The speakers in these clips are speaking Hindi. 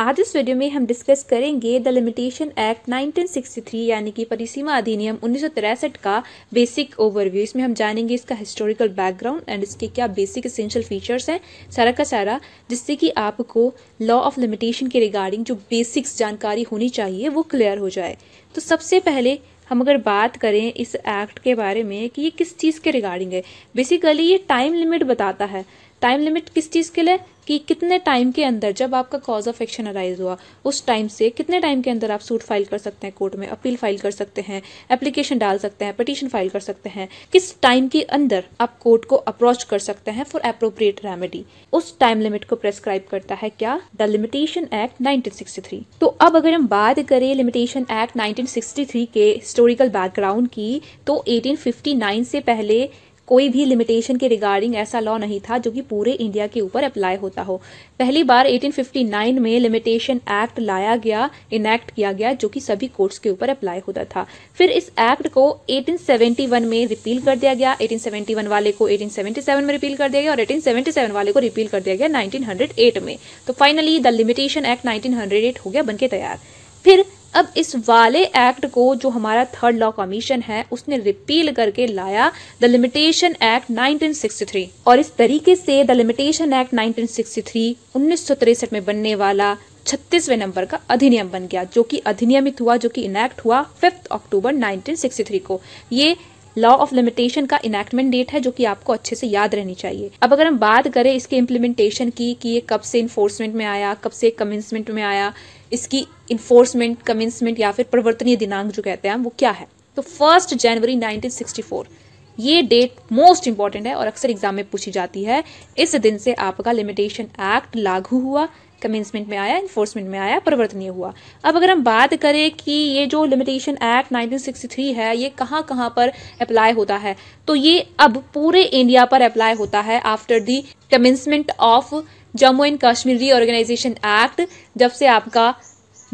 आज इस वीडियो में हम डिस्कस करेंगे द लिमिटेशन एक्ट 1963 यानी कि परिसीमा अधिनियम उन्नीस का बेसिक ओवरव्यू इसमें हम जानेंगे इसका हिस्टोरिकल बैकग्राउंड एंड इसके क्या बेसिक इसेंशियल फीचर्स हैं सारा का सारा जिससे कि आपको लॉ ऑफ लिमिटेशन के रिगार्डिंग जो बेसिक्स जानकारी होनी चाहिए वो क्लियर हो जाए तो सबसे पहले हम अगर बात करें इस एक्ट के बारे में कि ये किस चीज़ के रिगार्डिंग है बेसिकली ये टाइम लिमिट बताता है टाइम लिमिट किस चीज़ के लिए कि कितने टाइम के अंदर जब आपका कॉज ऑफ एक्शन अराइज हुआ उस टाइम से कितने टाइम के अंदर आप सूट फाइल कर सकते हैं कोर्ट में अपील फाइल कर सकते हैं एप्लीकेशन डाल सकते हैं पटिशन फाइल कर सकते हैं किस टाइम के अंदर आप कोर्ट को अप्रोच कर सकते हैं फॉर अप्रोप्रिएट रेमेडी उस टाइम लिमिट को प्रेस्क्राइब करता है क्या द लिमिटेशन एक्ट नाइनटीन तो अब अगर हम बात करें लिमिटेशन एक्ट नाइनटीन के हिस्टोरिकल बैकग्राउंड की तो एटीन से पहले कोई भी लिमिटेशन के रिगार्डिंग ऐसा लॉ नहीं था जो कि पूरे इंडिया के ऊपर अप्लाई होता हो पहली बार 1859 में लिमिटेशन एक्ट लाया गया इनैक्ट किया गया जो कि सभी कोर्ट्स के ऊपर अप्लाई होता था फिर इस एक्ट को 1871 में रिपील कर दिया गया 1871 वाले को 1877 में रिपील कर दिया गया और 1877 वाले को रिपील कर दिया गया 1908 में तो फाइनली द लिमिटेशन एक्ट 1908 हो गया बनके तैयार फिर अब इस वाले एक्ट को जो हमारा थर्ड लॉ कमीशन है उसने रिपील करके लाया द लिमिटेशन एक्ट 1963 और इस तरीके से द लिमिटेशन एक्ट 1963 1963 में बनने वाला छत्तीसवें नंबर का अधिनियम बन गया जो कि अधिनियमित हुआ जो कि इनैक्ट हुआ फिफ्थ अक्टूबर 1963 को ये लॉ ऑफ लिमिटेशन का इनैक्टमेंट डेट है जो कि आपको अच्छे से याद रहनी चाहिए अब अगर हम बात करें इसके इम्प्लीमेंटेशन की कि ये कब से इन्फोर्समेंट में आया कब से कमेंसमेंट में आया इसकी इन्फोर्समेंट कमेंसमेंट या फिर प्रवर्तनीय दिनांक जो कहते हैं वो क्या है तो फर्स्ट जनवरी 1964 ये डेट मोस्ट इंपॉर्टेंट है और अक्सर एग्जाम में पूछी जाती है इस दिन से आपका लिमिटेशन एक्ट लागू हुआ कमेंसमेंट में आया इन्फोर्समेंट में आया परिवर्तनीय हुआ अब अगर हम बात करें कि ये जो लिमिटेशन एक्ट 1963 है ये कहाँ कहाँ पर अप्लाई होता है तो ये अब पूरे इंडिया पर अप्लाई होता है after the commencement of Jammu and Kashmir reorganisation act जब से आपका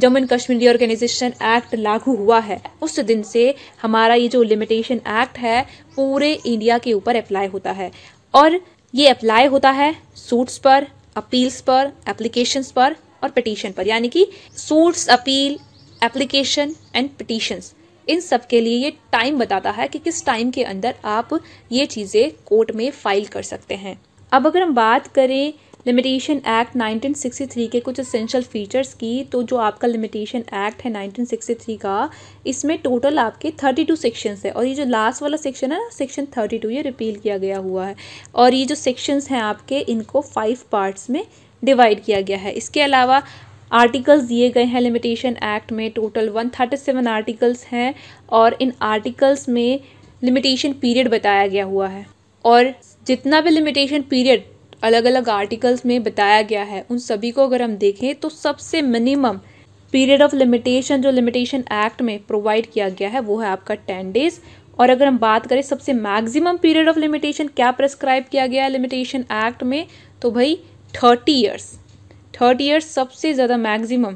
Jammu and Kashmir reorganisation act लागू हुआ है उस दिन से हमारा ये जो लिमिटेशन एक्ट है पूरे इंडिया के ऊपर अप्लाई होता है और ये अप्लाई होता है सूट्स पर अपील्स पर एप्लीकेशंस पर और पटिशन पर यानी कि suits appeal application and petitions इन सब के लिए ये टाइम बताता है कि किस टाइम के अंदर आप ये चीज़ें कोर्ट में फाइल कर सकते हैं अब अगर हम बात करें लिमिटेशन एक्ट 1963 के कुछ असेंशियल फ़ीचर्स की तो जो आपका लिमिटेशन एक्ट है 1963 का इसमें टोटल आपके 32 सेक्शंस है और ये जो लास्ट वाला सेक्शन है ना सेक्शन 32 ये रिपील किया गया हुआ है और ये जो सेक्शंस हैं आपके इनको फाइव पार्ट्स में डिवाइड किया गया है इसके अलावा आर्टिकल्स दिए गए हैं लिमिटेशन एक्ट में टोटल वन आर्टिकल्स हैं और इन आर्टिकल्स में लिमिटेशन पीरियड बताया गया हुआ है और जितना भी लिमिटेशन पीरियड अलग अलग आर्टिकल्स में बताया गया है उन सभी को अगर हम देखें तो सबसे मिनिमम पीरियड ऑफ लिमिटेशन जो लिमिटेशन एक्ट में प्रोवाइड किया गया है वो है आपका टेन डेज और अगर हम बात करें सबसे मैक्सिमम पीरियड ऑफ लिमिटेशन क्या प्रेस्क्राइब किया गया है लिमिटेशन एक्ट में तो भाई थर्टी ईयर्स थर्टी ईयर्स सबसे ज़्यादा मैक्सिमम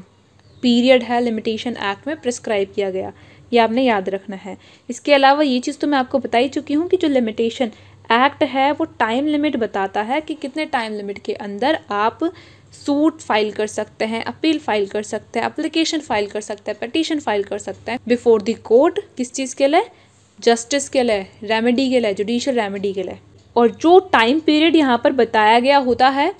पीरियड है लिमिटेशन एक्ट में प्रेस्क्राइब किया गया ये आपने याद रखना है इसके अलावा ये चीज़ तो मैं आपको बता ही चुकी हूँ कि जो लिमिटेशन एक्ट है वो टाइम लिमिट बताता है कि कितने टाइम लिमिट के अंदर आप सूट फाइल कर सकते हैं अपील फाइल कर सकते हैं अप्लीकेशन फाइल कर सकते हैं पटिशन फाइल कर सकते हैं बिफोर दी कोर्ट किस चीज़ के लिए जस्टिस के लिए रेमेडी के लिए जुडिशल रेमेडी के लिए और जो टाइम पीरियड यहाँ पर बताया गया होता है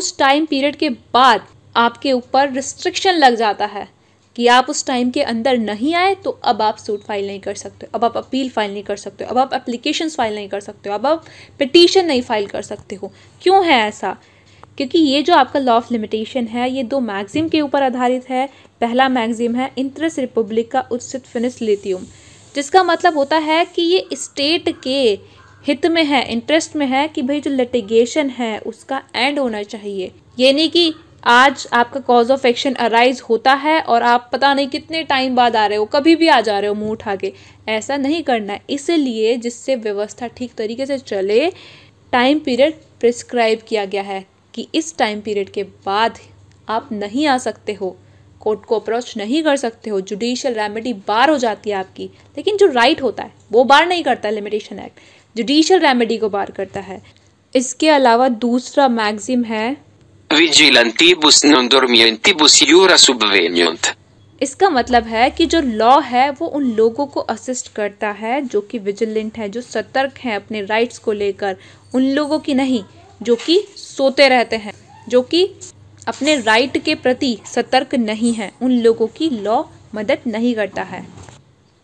उस टाइम पीरियड के बाद आपके ऊपर रिस्ट्रिक्शन लग जाता है कि आप उस टाइम के अंदर नहीं आए तो अब आप सूट फाइल नहीं कर सकते अब आप अपील फाइल नहीं कर सकते अब आप एप्लीकेशन फाइल नहीं कर सकते अब आप पटिशन नहीं फाइल कर सकते हो क्यों है ऐसा क्योंकि ये जो आपका लॉ ऑफ लिमिटेशन है ये दो मैगज़ीम के ऊपर आधारित है पहला मैगज़ीम है इंत्रस रिपब्लिक का उत्सित फिनिस लिथियम जिसका मतलब होता है कि ये स्टेट के हित में है इंटरेस्ट में है कि भाई जो लिटिगेशन है उसका एंड होना चाहिए यानी कि आज आपका कॉज ऑफ एक्शन अराइज होता है और आप पता नहीं कितने टाइम बाद आ रहे हो कभी भी आ जा रहे हो मुंह उठा के ऐसा नहीं करना है इसलिए जिससे व्यवस्था ठीक तरीके से चले टाइम पीरियड प्रिस्क्राइब किया गया है कि इस टाइम पीरियड के बाद आप नहीं आ सकते हो कोर्ट को अप्रोच नहीं कर सकते हो जुडिशियल रेमेडी बार हो जाती है आपकी लेकिन जो राइट होता है वो बार नहीं करता लिमिटेशन एक्ट जुडिशियल रेमेडी को बार करता है इसके अलावा दूसरा मैगजिम है non dormientibus यूरा subveniunt. इसका मतलब है कि जो लॉ है वो उन लोगों को असिस्ट करता है जो कि विजिलेंट है जो सतर्क है अपने राइट्स को लेकर उन लोगों की नहीं जो कि सोते रहते हैं जो कि अपने राइट के प्रति सतर्क नहीं है उन लोगों की लॉ मदद नहीं करता है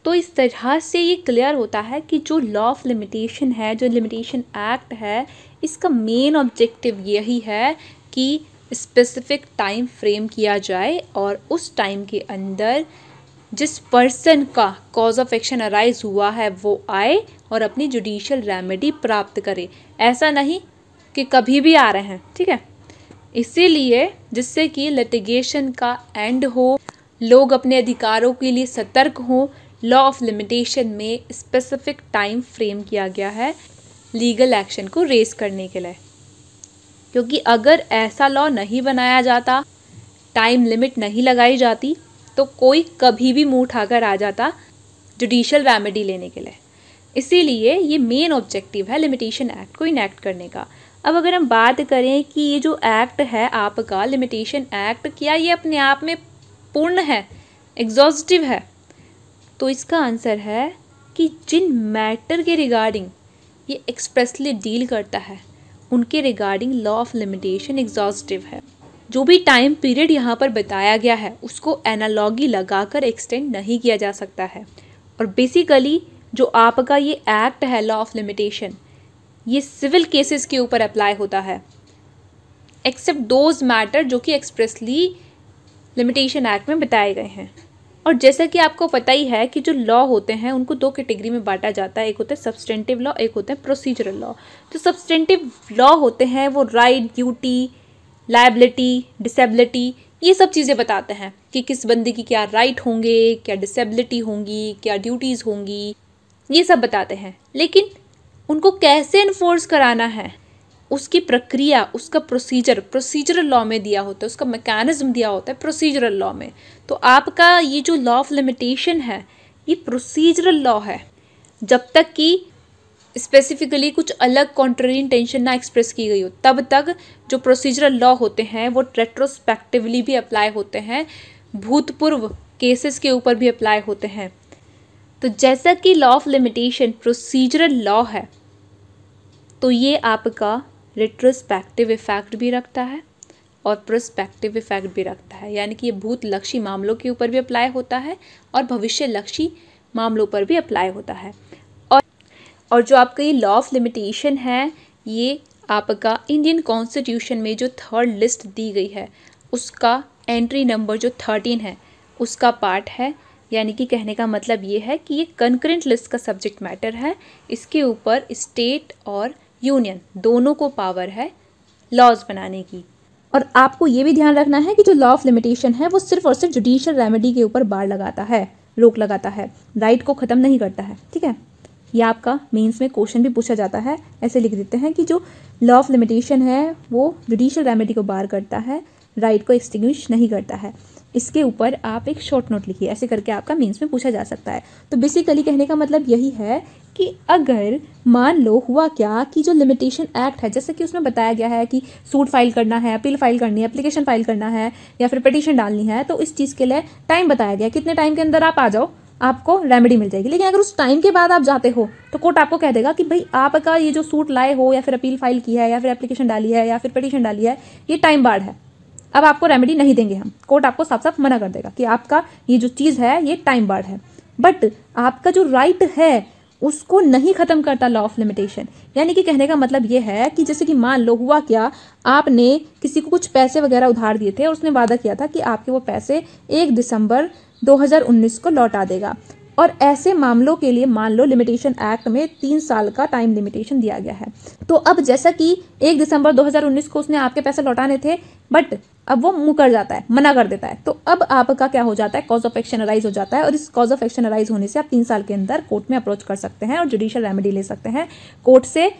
तो इस तरह से ये क्लियर होता है कि जो लॉ ऑफ लिमिटेशन है जो लिमिटेशन एक्ट है इसका मेन ऑब्जेक्टिव यही है कि स्पेसिफिक टाइम फ्रेम किया जाए और उस टाइम के अंदर जिस पर्सन का कॉज ऑफ एक्शन अराइज हुआ है वो आए और अपनी जुडिशल रेमेडी प्राप्त करे ऐसा नहीं कि कभी भी आ रहे हैं ठीक है इसीलिए जिससे कि लिटिगेशन का एंड हो लोग अपने अधिकारों के लिए सतर्क हों लॉ ऑफ लिमिटेशन में स्पेसिफिक टाइम फ्रेम किया गया है लीगल एक्शन को रेस करने के लिए क्योंकि अगर ऐसा लॉ नहीं बनाया जाता टाइम लिमिट नहीं लगाई जाती तो कोई कभी भी मुंह उठाकर आ जाता जुडिशल रेमेडी लेने के लिए इसीलिए ये मेन ऑब्जेक्टिव है लिमिटेशन एक्ट को इनैक्ट करने का अब अगर हम बात करें कि ये जो एक्ट है आपका लिमिटेशन एक्ट क्या ये अपने आप में पूर्ण है एग्जॉस्टिव है तो इसका आंसर है कि जिन मैटर के रिगार्डिंग ये एक्सप्रेसली डील करता है उनके regarding law of limitation exhaustive है जो भी टाइम पीरियड यहाँ पर बताया गया है उसको एनालॉगी लगाकर एक्सटेंड नहीं किया जा सकता है और बेसिकली जो आपका ये एक्ट है लॉ ऑफ लिमिटेशन ये सिविल केसेस के ऊपर अप्लाई होता है एक्सेप्ट दोज मैटर जो कि एक्सप्रेसली लिमिटेशन एक्ट में बताए गए हैं और जैसा कि आपको पता ही है कि जो लॉ होते हैं उनको दो कैटेगरी में बांटा जाता है एक होता है सब्सटेंटिव लॉ एक होता है प्रोसीजरल लॉ तो सब्सटेंटिव लॉ होते हैं वो राइट ड्यूटी लाइबिलिटी डिसेबिलिटी ये सब चीज़ें बताते हैं कि किस बंदे की क्या राइट होंगे क्या डिसेबिलिटी होंगी क्या ड्यूटीज़ होंगी ये सब बताते हैं लेकिन उनको कैसे इन्फोर्स कराना है उसकी प्रक्रिया उसका प्रोसीजर प्रोसीजरल लॉ में दिया होता है उसका मैकेनिज्म दिया होता है प्रोसीजरल लॉ में तो आपका ये जो लॉ ऑफ लिमिटेशन है ये प्रोसीजरल लॉ है जब तक कि स्पेसिफिकली कुछ अलग कॉन्ट्ररी इंटेंशन ना एक्सप्रेस की गई हो तब तक जो प्रोसीजरल लॉ होते हैं वो रेट्रोस्पेक्टिवली भी अप्लाई होते हैं भूतपूर्व केसेस के ऊपर भी अप्लाई होते हैं तो जैसा कि law of limitation procedural law है तो ये आपका रिट्रोस्पेक्टिव इफ़ेक्ट भी रखता है और प्रोस्पेक्टिव इफ़ेक्ट भी रखता है यानी कि ये भूत लक्षी मामलों के ऊपर भी अप्लाई होता है और भविष्य लक्षी मामलों पर भी अप्लाई होता है और और जो आपका ये लॉ ऑफ लिमिटेशन है ये आपका इंडियन कॉन्स्टिट्यूशन में जो थर्ड लिस्ट दी गई है उसका एंट्री नंबर जो थर्टीन है उसका पार्ट है यानी कि कहने का मतलब ये है कि ये कंकरेंट लिस्ट का सब्जेक्ट मैटर है इसके ऊपर स्टेट और यूनियन दोनों को पावर है लॉज बनाने की और आपको ये भी ध्यान रखना है कि जो लॉ ऑफ लिमिटेशन है वो सिर्फ और सिर्फ जुडिशियल रेमेडी के ऊपर बार लगाता है रोक लगाता है राइट को ख़त्म नहीं करता है ठीक है ये आपका मेंस में क्वेश्चन भी पूछा जाता है ऐसे लिख देते हैं कि जो लॉ ऑफ लिमिटेशन है वो जुडिशियल रेमेडी को बार करता है राइट को एक्सटिंग्विश नहीं करता है इसके ऊपर आप एक शॉर्ट नोट लिखिए ऐसे करके आपका मेंस में पूछा जा सकता है तो बेसिकली कहने का मतलब यही है कि अगर मान लो हुआ क्या कि जो लिमिटेशन एक्ट है जैसे कि उसमें बताया गया है कि सूट फाइल करना है अपील फाइल करनी है एप्लीकेशन फाइल करना है या फिर पटिशन डालनी है तो इस चीज़ के लिए टाइम बताया गया कितने टाइम के अंदर आप आ जाओ आपको रेमेडी मिल जाएगी लेकिन अगर उस टाइम के बाद आप जाते हो तो कोर्ट आपको कह देगा कि भाई आपका ये जो सूट लाए हो या फिर अपील फाइल की है या फिर एप्लीकेशन डाली है या फिर पटिशन डाली है ये टाइम बाढ़ है अब आपको रेमेडी नहीं देंगे हम कोर्ट आपको साफ साफ मना कर देगा कि आपका ये जो चीज़ है ये टाइम बाढ़ है बट आपका जो राइट है उसको नहीं ख़त्म करता लॉ ऑफ लिमिटेशन यानी कि कहने का मतलब ये है कि जैसे कि मान लो हुआ क्या आपने किसी को कुछ पैसे वगैरह उधार दिए थे और उसने वादा किया था कि आपके वो पैसे एक दिसंबर 2019 को लौटा देगा और ऐसे मामलों के लिए मान लो लिमिटेशन एक्ट में तीन साल का टाइम लिमिटेशन दिया गया है तो अब जैसा कि एक दिसंबर 2019 को उसने आपके पैसे लौटाने थे बट अब वो मुकर जाता है मना कर देता है तो अब आपका क्या हो जाता है कॉज ऑफ एक्शन अराइज हो जाता है और इस कॉज ऑफ एक्शन अराइज होने से आप तीन साल के अंदर कोर्ट में अप्रोच कर सकते हैं और जुडिशियल रेमेडी ले सकते हैं कोर्ट से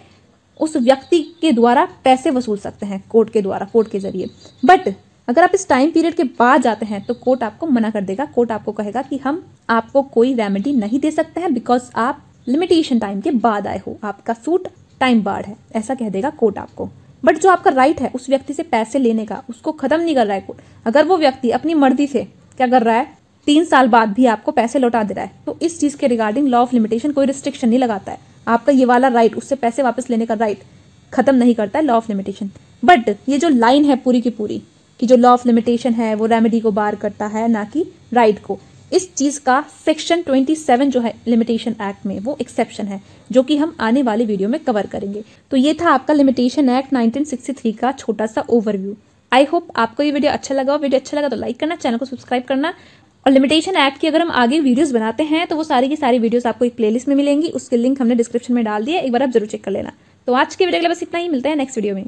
उस व्यक्ति के द्वारा पैसे वसूल सकते हैं कोर्ट के द्वारा कोर्ट के जरिए बट अगर आप इस टाइम पीरियड के बाद जाते हैं तो कोर्ट आपको मना कर देगा कोर्ट आपको कहेगा कि हम आपको कोई रेमेडी नहीं दे सकते हैं बिकॉज आप लिमिटेशन टाइम के बाद आए हो आपका सूट टाइम बाढ़ है ऐसा कह देगा कोर्ट आपको बट जो आपका राइट है उस व्यक्ति से पैसे लेने का उसको खत्म नहीं कर रहा है कोर्ट अगर वो व्यक्ति अपनी मर्जी से क्या कर रहा है तीन साल बाद भी आपको पैसे लौटा दे रहा है तो इस चीज़ के रिगार्डिंग लॉ ऑफ लिमिटेशन कोई रिस्ट्रिक्शन नहीं लगाता है आपका ये वाला राइट उससे पैसे वापस लेने का राइट खत्म नहीं करता है लॉ ऑफ लिमिटेशन बट ये जो लाइन है पूरी की पूरी कि जो लॉ ऑफ लिमिटेशन है वो रेमेडी को बार करता है ना कि राइट को इस चीज़ का सेक्शन 27 जो है लिमिटेशन एक्ट में वो एक्सेप्शन है जो कि हम आने वाले वीडियो में कवर करेंगे तो ये था आपका लिमिटेशन एक्ट 1963 का छोटा सा ओवरव्यू आई होप आपको ये वीडियो अच्छा लगा वीडियो अच्छा लगा तो लाइक करना चैनल को सब्सक्राइब करना और लिमिटेशन एक्ट की अगर हम आगे वीडियोस बनाते हैं तो वो सारी की सारी वीडियोस आपको एक प्लेलिस्ट में मिलेंगी उसके लिंक हमने डिस्क्रिप्शन में डाल दिया एक बार आप जरूर चेक कर लेना तो आज के वीडियो के लिए बस इतना ही मिलता है नेक्स्ट वीडियो में